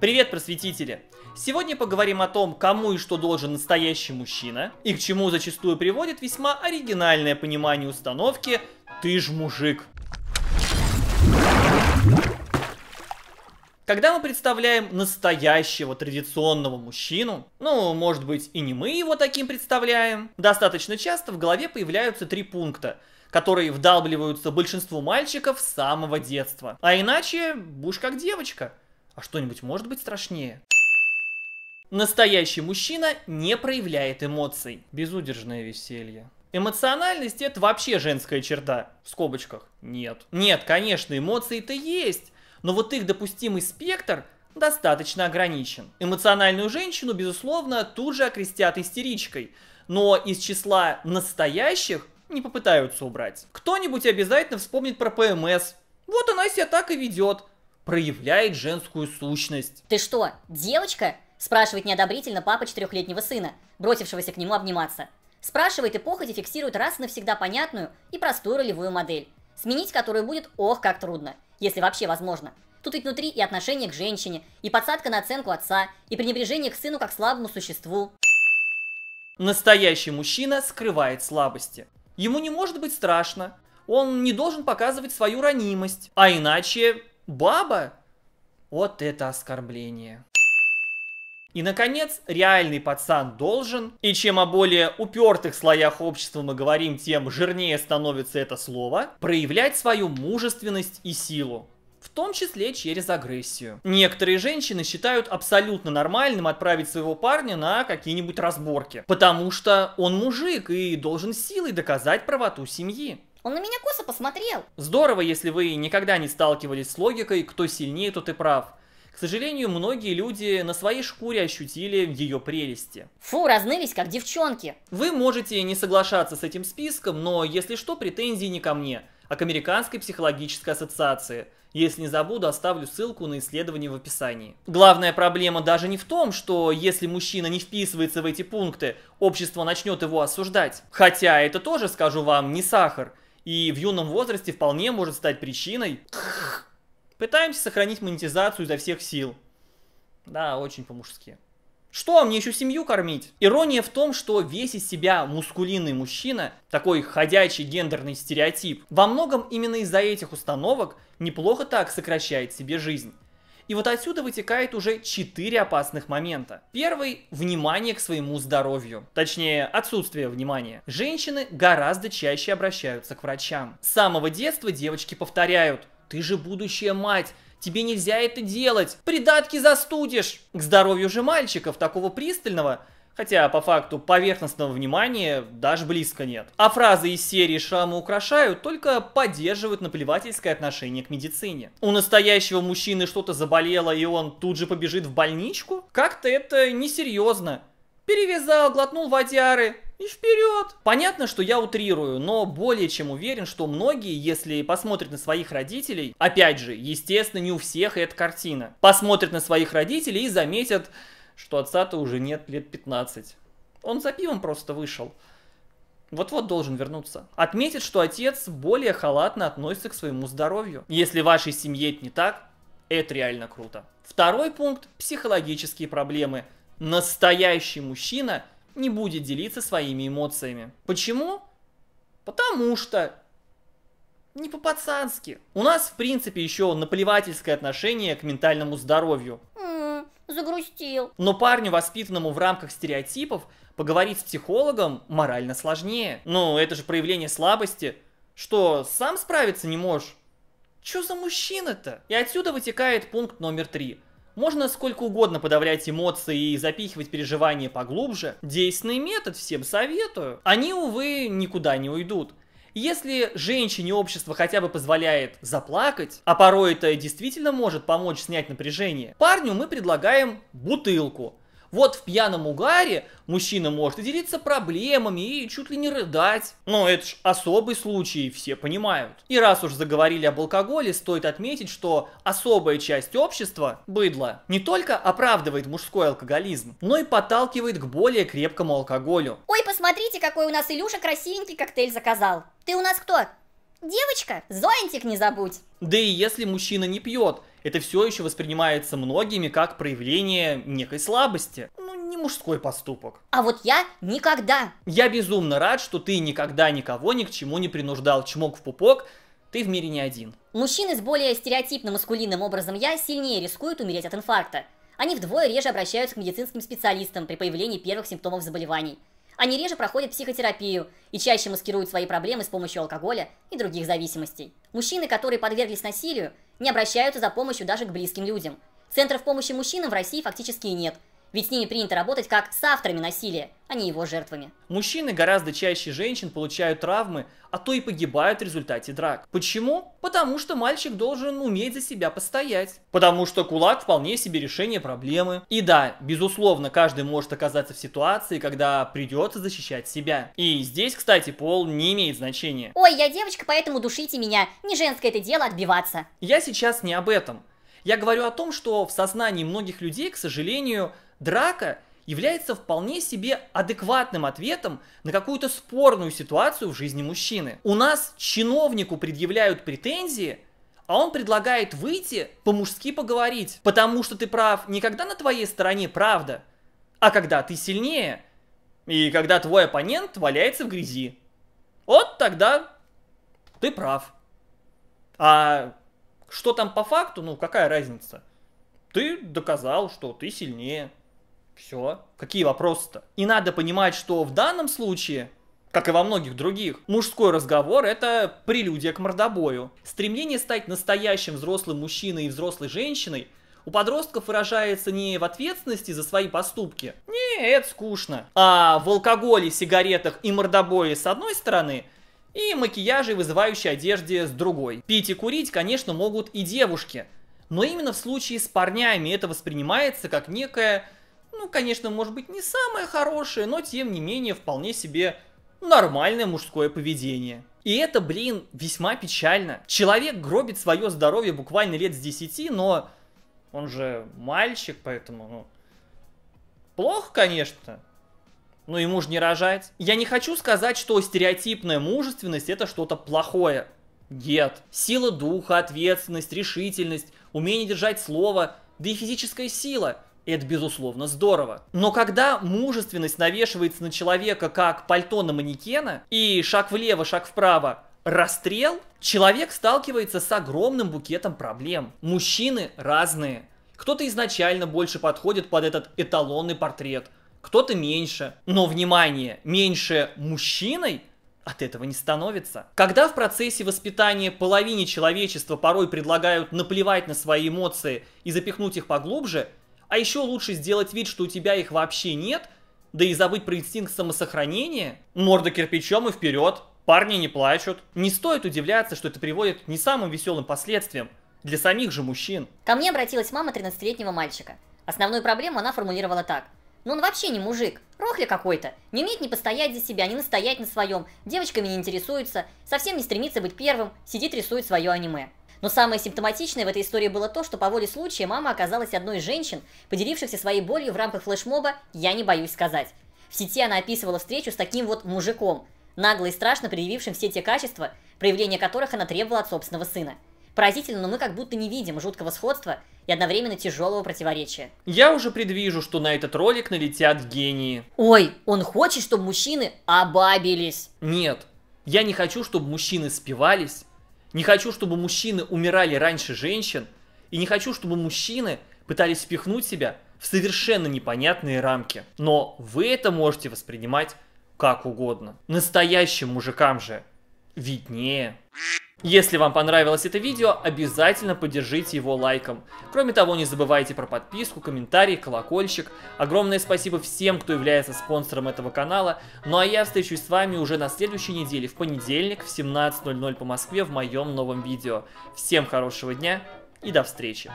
Привет, просветители! Сегодня поговорим о том, кому и что должен настоящий мужчина, и к чему зачастую приводит весьма оригинальное понимание установки «ты ж мужик». Когда мы представляем настоящего традиционного мужчину, ну, может быть, и не мы его таким представляем, достаточно часто в голове появляются три пункта – которые вдалбливаются большинству мальчиков с самого детства. А иначе будешь как девочка – а что-нибудь может быть страшнее? Настоящий мужчина не проявляет эмоций. Безудержное веселье. Эмоциональность это вообще женская черта. В скобочках. Нет. Нет, конечно, эмоции-то есть. Но вот их допустимый спектр достаточно ограничен. Эмоциональную женщину, безусловно, тут же окрестят истеричкой. Но из числа настоящих не попытаются убрать. Кто-нибудь обязательно вспомнит про ПМС. Вот она себя так и ведет проявляет женскую сущность. Ты что, девочка? Спрашивает неодобрительно папа четырехлетнего сына, бросившегося к нему обниматься. Спрашивает и походе фиксирует раз и навсегда понятную и простую ролевую модель, сменить которую будет ох как трудно, если вообще возможно. Тут ведь внутри и отношение к женщине, и подсадка на оценку отца, и пренебрежение к сыну как слабому существу. Настоящий мужчина скрывает слабости. Ему не может быть страшно. Он не должен показывать свою ранимость. А иначе баба? Вот это оскорбление. И, наконец, реальный пацан должен, и чем о более упертых слоях общества мы говорим, тем жирнее становится это слово, проявлять свою мужественность и силу в том числе через агрессию. Некоторые женщины считают абсолютно нормальным отправить своего парня на какие-нибудь разборки, потому что он мужик и должен силой доказать правоту семьи. Он на меня косо посмотрел. Здорово, если вы никогда не сталкивались с логикой «кто сильнее, тот и прав». К сожалению, многие люди на своей шкуре ощутили ее прелести. Фу, разнылись как девчонки. Вы можете не соглашаться с этим списком, но, если что, претензии не ко мне, а к Американской психологической ассоциации. Если не забуду, оставлю ссылку на исследование в описании. Главная проблема даже не в том, что если мужчина не вписывается в эти пункты, общество начнет его осуждать. Хотя это тоже, скажу вам, не сахар – и в юном возрасте вполне может стать причиной. Пытаемся сохранить монетизацию изо всех сил. Да, очень по-мужски. Что, мне еще семью кормить? Ирония в том, что весь из себя мускулинный мужчина, такой ходячий гендерный стереотип, во многом именно из-за этих установок неплохо так сокращает себе жизнь. И вот отсюда вытекает уже четыре опасных момента. Первый – внимание к своему здоровью. Точнее, отсутствие внимания. Женщины гораздо чаще обращаются к врачам. С самого детства девочки повторяют «ты же будущая мать», Тебе нельзя это делать, придатки застудишь. К здоровью же мальчиков, такого пристального, Хотя, по факту, поверхностного внимания даже близко нет. А фразы из серии «Шрамы украшают» только поддерживают наплевательское отношение к медицине. У настоящего мужчины что-то заболело, и он тут же побежит в больничку? Как-то это несерьезно. Перевязал, глотнул водяры, и вперед. Понятно, что я утрирую, но более чем уверен, что многие, если посмотрят на своих родителей, опять же, естественно, не у всех эта картина, посмотрят на своих родителей и заметят, что отца-то уже нет лет 15. Он за пивом просто вышел. Вот-вот должен вернуться. Отметит, что отец более халатно относится к своему здоровью. Если вашей семье это не так, это реально круто. Второй пункт – психологические проблемы. Настоящий мужчина не будет делиться своими эмоциями. Почему? Потому что не по-пацански. У нас, в принципе, еще наплевательское отношение к ментальному здоровью. Загрустил. Но парню, воспитанному в рамках стереотипов, поговорить с психологом морально сложнее. Ну, это же проявление слабости. Что, сам справиться не можешь? Чё за мужчина-то? И отсюда вытекает пункт номер три. Можно сколько угодно подавлять эмоции и запихивать переживания поглубже. Действенный метод всем советую. Они, увы, никуда не уйдут. Если женщине общество хотя бы позволяет заплакать, а порой это действительно может помочь снять напряжение, парню мы предлагаем бутылку – вот в пьяном угаре мужчина может делиться проблемами и чуть ли не рыдать. Но это ж особый случай, все понимают. И раз уж заговорили об алкоголе, стоит отметить, что особая часть общества, быдло, не только оправдывает мужской алкоголизм, но и подталкивает к более крепкому алкоголю. Ой, посмотрите, какой у нас Илюша красивенький коктейль заказал. Ты у нас кто? Девочка, зонтик не забудь. Да и если мужчина не пьет, это все еще воспринимается многими как проявление некой слабости. Ну, не мужской поступок. А вот я никогда. Я безумно рад, что ты никогда никого ни к чему не принуждал. Чмок в пупок, ты в мире не один. Мужчины с более стереотипным маскулинным образом «я» сильнее рискуют умереть от инфаркта. Они вдвое реже обращаются к медицинским специалистам при появлении первых симптомов заболеваний – они реже проходят психотерапию и чаще маскируют свои проблемы с помощью алкоголя и других зависимостей. Мужчины, которые подверглись насилию, не обращаются за помощью даже к близким людям. Центров помощи мужчинам в России фактически нет – ведь с ними принято работать как с авторами насилия, а не его жертвами. Мужчины гораздо чаще женщин получают травмы, а то и погибают в результате драк. Почему? Потому что мальчик должен уметь за себя постоять. Потому что кулак вполне себе решение проблемы. И да, безусловно, каждый может оказаться в ситуации, когда придется защищать себя. И здесь, кстати, пол не имеет значения. Ой, я девочка, поэтому душите меня. Не женское это дело отбиваться. Я сейчас не об этом. Я говорю о том, что в сознании многих людей, к сожалению, драка является вполне себе адекватным ответом на какую-то спорную ситуацию в жизни мужчины. У нас чиновнику предъявляют претензии, а он предлагает выйти по-мужски поговорить, потому что ты прав не когда на твоей стороне правда, а когда ты сильнее, и когда твой оппонент валяется в грязи. Вот тогда ты прав. А что там по факту, ну какая разница? Ты доказал, что ты сильнее. Все. Какие вопросы-то? И надо понимать, что в данном случае как и во многих других. Мужской разговор – это прелюдия к мордобою. Стремление стать настоящим взрослым мужчиной и взрослой женщиной у подростков выражается не в ответственности за свои поступки, не, это скучно, а в алкоголе, сигаретах и мордобое с одной стороны, и макияже, вызывающей одежде с другой. Пить и курить, конечно, могут и девушки, но именно в случае с парнями это воспринимается как некая ну, конечно, может быть, не самое хорошее, но тем не менее вполне себе нормальное мужское поведение. И это, блин, весьма печально. Человек гробит свое здоровье буквально лет с 10, но он же мальчик, поэтому, ну, плохо, конечно. Но ему же не рожать. Я не хочу сказать, что стереотипная мужественность это что-то плохое. Нет. Сила духа, ответственность, решительность, умение держать слово, да и физическая сила – это, безусловно, здорово. Но когда мужественность навешивается на человека как пальто на манекена, и шаг влево, шаг вправо, расстрел, человек сталкивается с огромным букетом проблем. Мужчины разные. Кто-то изначально больше подходит под этот эталонный портрет, кто-то меньше. Но, внимание, меньше мужчиной от этого не становится. Когда в процессе воспитания половине человечества порой предлагают наплевать на свои эмоции и запихнуть их поглубже – а еще лучше сделать вид, что у тебя их вообще нет, да и забыть про инстинкт самосохранения. Морда кирпичом и вперед. Парни не плачут. Не стоит удивляться, что это приводит к не самым веселым последствиям. Для самих же мужчин. Ко мне обратилась мама 13-летнего мальчика. Основную проблему она формулировала так. Ну он вообще не мужик, рохля какой-то, не умеет ни постоять за себя, ни настоять на своем, девочками не интересуется, совсем не стремится быть первым, сидит рисует свое аниме. Но самое симптоматичное в этой истории было то, что по воле случая мама оказалась одной из женщин, поделившихся своей болью в рамках флешмоба «Я не боюсь сказать». В сети она описывала встречу с таким вот мужиком, нагло и страшно проявившим все те качества, проявления которых она требовала от собственного сына. Поразительно, но мы как будто не видим жуткого сходства и одновременно тяжелого противоречия. Я уже предвижу, что на этот ролик налетят гении. Ой, он хочет, чтобы мужчины обабились. Нет, я не хочу, чтобы мужчины спивались, не хочу, чтобы мужчины умирали раньше женщин, и не хочу, чтобы мужчины пытались впихнуть себя в совершенно непонятные рамки. Но вы это можете воспринимать как угодно. Настоящим мужикам же виднее. Если вам понравилось это видео, обязательно поддержите его лайком. Кроме того, не забывайте про подписку, комментарий, колокольчик. Огромное спасибо всем, кто является спонсором этого канала. Ну а я встречусь с вами уже на следующей неделе, в понедельник в 17.00 по Москве в моем новом видео. Всем хорошего дня и до встречи!